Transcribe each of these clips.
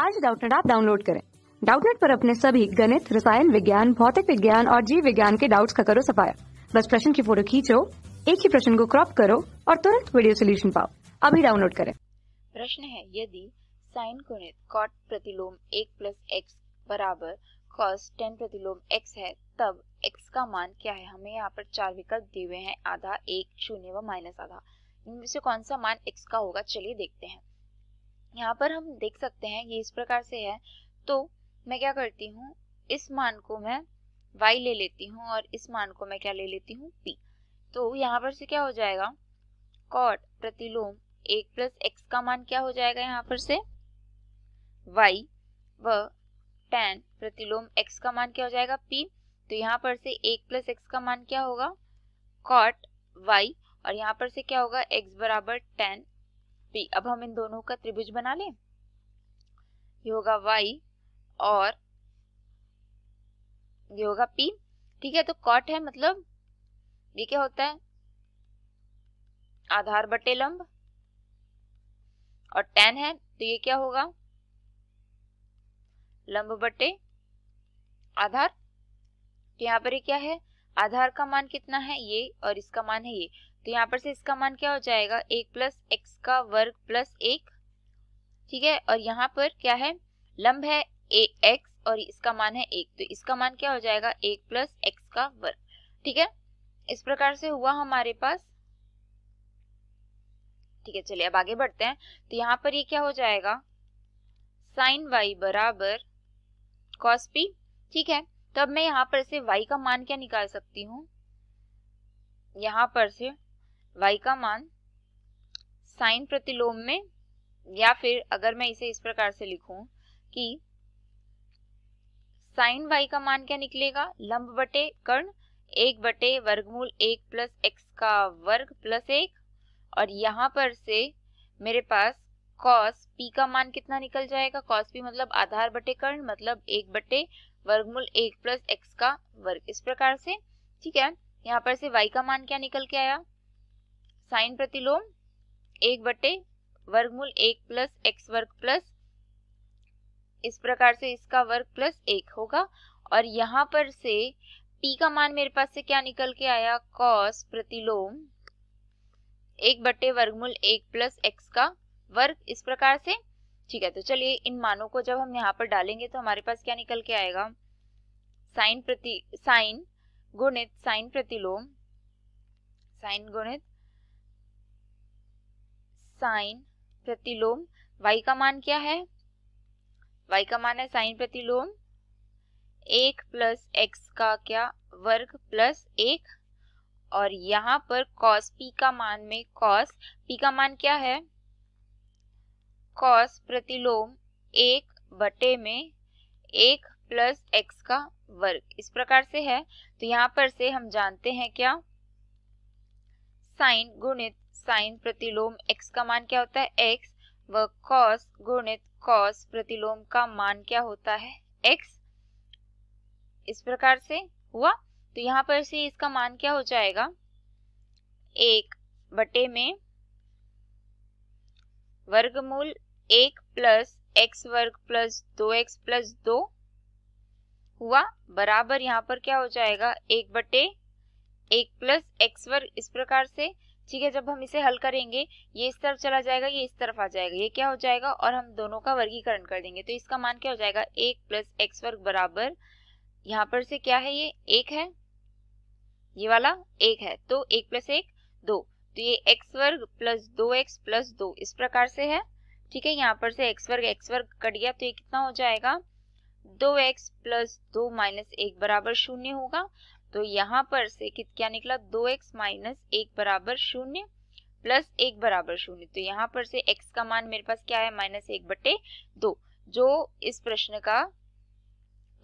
आज डाउटनेट आप डाउनलोड करें डाउटनेट पर अपने सभी गणित रसायन विज्ञान भौतिक विज्ञान और जीव विज्ञान के डाउट्स का करो सफाया बस प्रश्न की फोटो खींचो एक ही प्रश्न को क्रॉप करो और तुरंत वीडियो सोल्यूशन पाओ अभी डाउनलोड करें प्रश्न है यदि साइन गुणित कॉट प्रतिलोम एक प्लस एक्स बराबर कॉस टेन प्रतिलोम एक्स है तब एक्स का मान क्या है हमें यहाँ पर चार विकल्प दिए हुए हैं आधा एक शून्य व माइनस आधा इनमें से कौन सा मान एक्स का होगा चलिए देखते हैं यहाँ पर हम देख सकते हैं ये इस प्रकार से है तो मैं क्या करती हूँ इस मान को मैं y ले लेती हूँ और इस मान को मैं क्या ले लेती हूँ p तो यहाँ पर से क्या हो जाएगा कॉट प्रतिलोम एक प्लस एक्स का मान क्या हो जाएगा यहाँ पर से y व tan प्रतिलोम x का मान क्या हो जाएगा p तो यहाँ पर से एक प्लस एक्स का मान क्या होगा कॉट y और यहाँ पर से क्या होगा x बराबर टेन पी अब हम इन दोनों का त्रिभुज बना लें ये होगा वाई और ये होगा पी ठीक है तो कॉट है मतलब ये क्या होता है आधार बटे लंब और टेन है तो ये क्या होगा लंब बटे आधार तो यहाँ पर ये क्या है आधार का मान कितना है ये और इसका मान है ये तो यहाँ पर से इसका मान क्या हो जाएगा एक प्लस एक्स का वर्ग प्लस एक ठीक है और यहाँ पर क्या है लंब है ए एक्स और इसका मान है एक तो इसका मान क्या हो जाएगा एक प्लस एक्स का वर्ग ठीक है इस प्रकार से हुआ हमारे पास ठीक है चलिए अब आगे बढ़ते हैं तो यहाँ पर ये क्या हो जाएगा साइन वाई बराबर कॉस पी ठीक है तब मैं यहाँ पर से y का मान क्या निकाल सकती हूँ यहाँ पर से y का मान साइन प्रतिलोम में या फिर अगर मैं इसे इस प्रकार से लिखूं कि साइन y का मान क्या निकलेगा लंब बटे कर्ण एक बटे वर्गमूल एक प्लस एक्स का वर्ग प्लस एक और यहाँ पर से मेरे पास कॉस पी का मान कितना निकल जाएगा कॉस पी मतलब आधार बटे कर्ण मतलब एक बटे वर्गमूल एक प्लस एक्स का वर्ग इस प्रकार से ठीक है यहाँ पर से वाई का मान क्या निकल के आया साइन प्रतिलोम एक बटे वर्गमूल एक प्लस एक्स वर्ग प्लस इस प्रकार से इसका वर्ग प्लस एक होगा और यहाँ पर से टी का मान मेरे पास से क्या निकल के आया कॉस प्रतिलोम एक बटे वर्गमूल एक प्लस एक्स का वर्ग इस प्रकार से ठीक है तो चलिए इन मानों को जब हम यहाँ पर डालेंगे तो हमारे पास क्या निकल के आएगा साइन प्रति साइन गुणित साइन प्रतिलोम साइन गुणित साइन प्रतिलोम वाई का मान क्या है वाई का मान है साइन प्रतिलोम एक प्लस एक्स का क्या वर्ग प्लस एक और यहाँ पर कॉस पी का मान में कॉस पी का मान क्या है कॉस प्रतिलोम एक बटे में एक प्लस एक्स का वर्ग इस प्रकार से है तो यहाँ पर से हम जानते हैं क्या साइन गुणित साइन प्रतिलोम एक्स का मान क्या होता है एक्स व कॉस गुणित कॉस प्रतिलोम का मान क्या होता है एक्स इस प्रकार से हुआ तो यहाँ पर से इसका मान क्या हो जाएगा एक बटे में वर्गमूल एक प्लस एक्स वर्ग प्लस दो एक्स प्लस दो हुआ बराबर यहाँ पर क्या हो जाएगा एक बटे एक प्लस एक्स वर्ग इस प्रकार से ठीक है जब हम इसे हल करेंगे ये इस तरफ चला जाएगा ये इस तरफ आ जाएगा ये क्या हो जाएगा और हम दोनों का वर्गीकरण कर देंगे तो इसका मान क्या हो जाएगा एक प्लस एक्स वर्ग बराबर यहाँ पर से क्या है ये एक है ये वाला एक है तो एक प्लस एक दो तो ये एक्स वर्ग प्लस दो एक्स प्लस दो इस प्रकार से है ठीक है यहाँ पर से एक्स वर्ग एक्स वर्ग कट गया तो ये कितना हो जाएगा दो एक्स प्लस दो माइनस एक बराबर शून्य होगा तो यहाँ पर से कित क्या निकला दो एक्स माइनस एक बराबर शून्य प्लस एक बराबर शून्य तो यहाँ पर से x का मान मेरे पास क्या है माइनस एक बटे दो जो इस प्रश्न का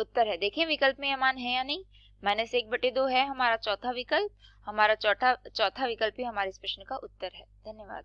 उत्तर है देखें विकल्प में यह मान है या नहीं माइनस एक बटे दो है हमारा चौथा विकल्प हमारा चौथा चौथा विकल्प ही हमारे इस प्रश्न का उत्तर है धन्यवाद